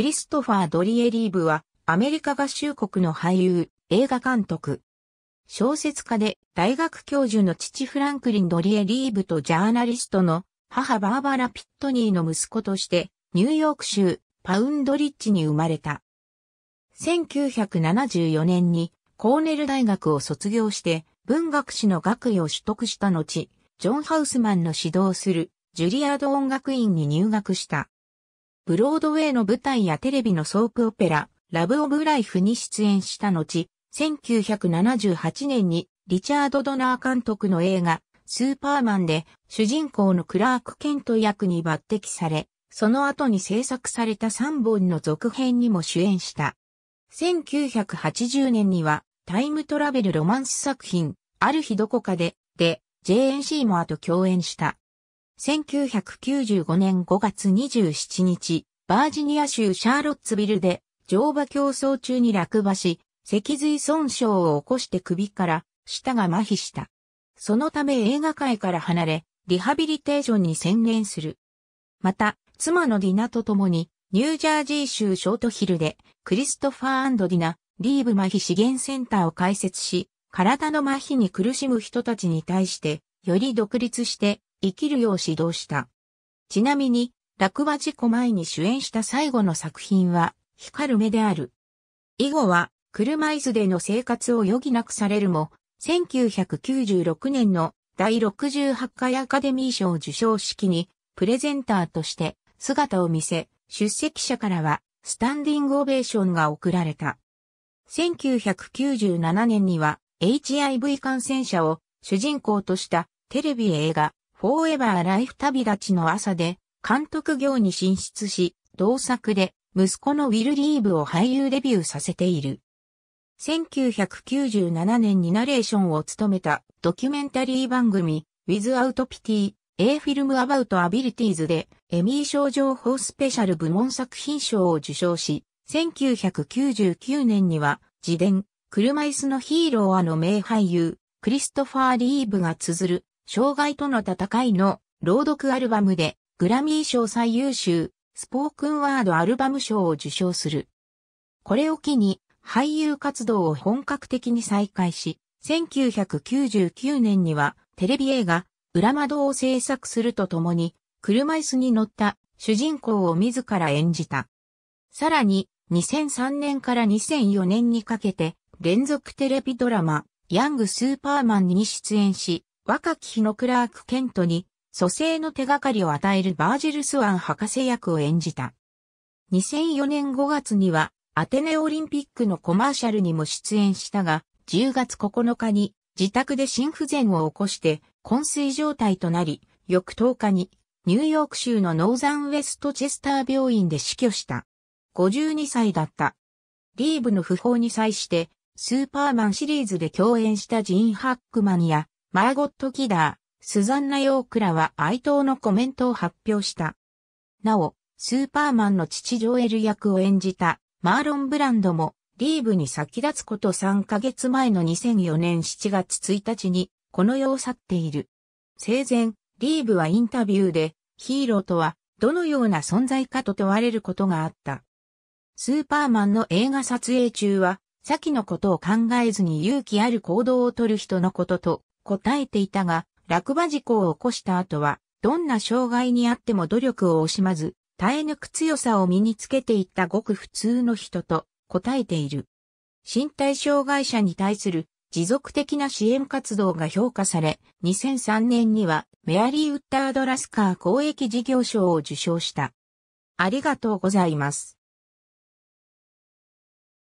クリストファー・ドリエリーブは、アメリカ合衆国の俳優、映画監督。小説家で大学教授の父フランクリン・ドリエリーブとジャーナリストの母バーバラ・ピットニーの息子としてニューヨーク州パウンドリッジに生まれた。1974年にコーネル大学を卒業して文学史の学位を取得した後、ジョン・ハウスマンの指導するジュリアード音楽院に入学した。ブロードウェイの舞台やテレビのソープオペラ、ラブオブライフに出演した後、1978年にリチャード・ドナー監督の映画、スーパーマンで主人公のクラーク・ケント役に抜擢され、その後に制作された3本の続編にも主演した。1980年にはタイムトラベルロマンス作品、ある日どこかで、で、JNC もあと共演した。1995年5月27日、バージニア州シャーロッツビルで乗馬競争中に落馬し、脊髄損傷を起こして首から舌が麻痺した。そのため映画界から離れ、リハビリテーションに専念する。また、妻のディナと共に、ニュージャージー州ショートヒルで、クリストファーディナ、リーブ麻痺資源センターを開設し、体の麻痺に苦しむ人たちに対して、より独立して生きるよう指導した。ちなみに、落馬事故前に主演した最後の作品は、光る目である。以後は、車椅子での生活を余儀なくされるも、1996年の第68回アカデミー賞受賞式に、プレゼンターとして姿を見せ、出席者からは、スタンディングオベーションが贈られた。1997年には、HIV 感染者を主人公としたテレビ映画、フォーエバーライフ旅立ちの朝で、監督業に進出し、同作で、息子のウィル・リーブを俳優デビューさせている。1997年にナレーションを務めたドキュメンタリー番組 Without Pity A Film About Abilities でエミー賞情報スペシャル部門作品賞を受賞し、1999年には自伝車椅子のヒーローあの名俳優クリストファー・リーブが綴る障害との戦いの朗読アルバムでグラミー賞最優秀スポークンワードアルバム賞を受賞する。これを機に俳優活動を本格的に再開し、1999年にはテレビ映画裏窓を制作するとともに車椅子に乗った主人公を自ら演じた。さらに2003年から2004年にかけて連続テレビドラマヤングスーパーマンに出演し、若き日のクラーク・ケントに、蘇生の手がかりを与えるバージル・スワン博士役を演じた。2004年5月には、アテネオリンピックのコマーシャルにも出演したが、10月9日に自宅で心不全を起こして昏睡状態となり、翌10日にニューヨーク州のノーザンウェストチェスター病院で死去した。52歳だった。リーブの訃報に際して、スーパーマンシリーズで共演したジーン・ハックマンや、マーゴット・キダー、スザンナ・ヨークらは哀悼のコメントを発表した。なお、スーパーマンの父ジョエル役を演じたマーロン・ブランドもリーブに先立つこと3ヶ月前の2004年7月1日にこの世を去っている。生前、リーブはインタビューでヒーローとはどのような存在かと問われることがあった。スーパーマンの映画撮影中は、先のことを考えずに勇気ある行動をとる人のことと答えていたが、落馬事故を起こした後は、どんな障害にあっても努力を惜しまず、耐え抜く強さを身につけていったごく普通の人と答えている。身体障害者に対する持続的な支援活動が評価され、2003年にはメアリー・ウッタード・ラスカー公益事業賞を受賞した。ありがとうございます。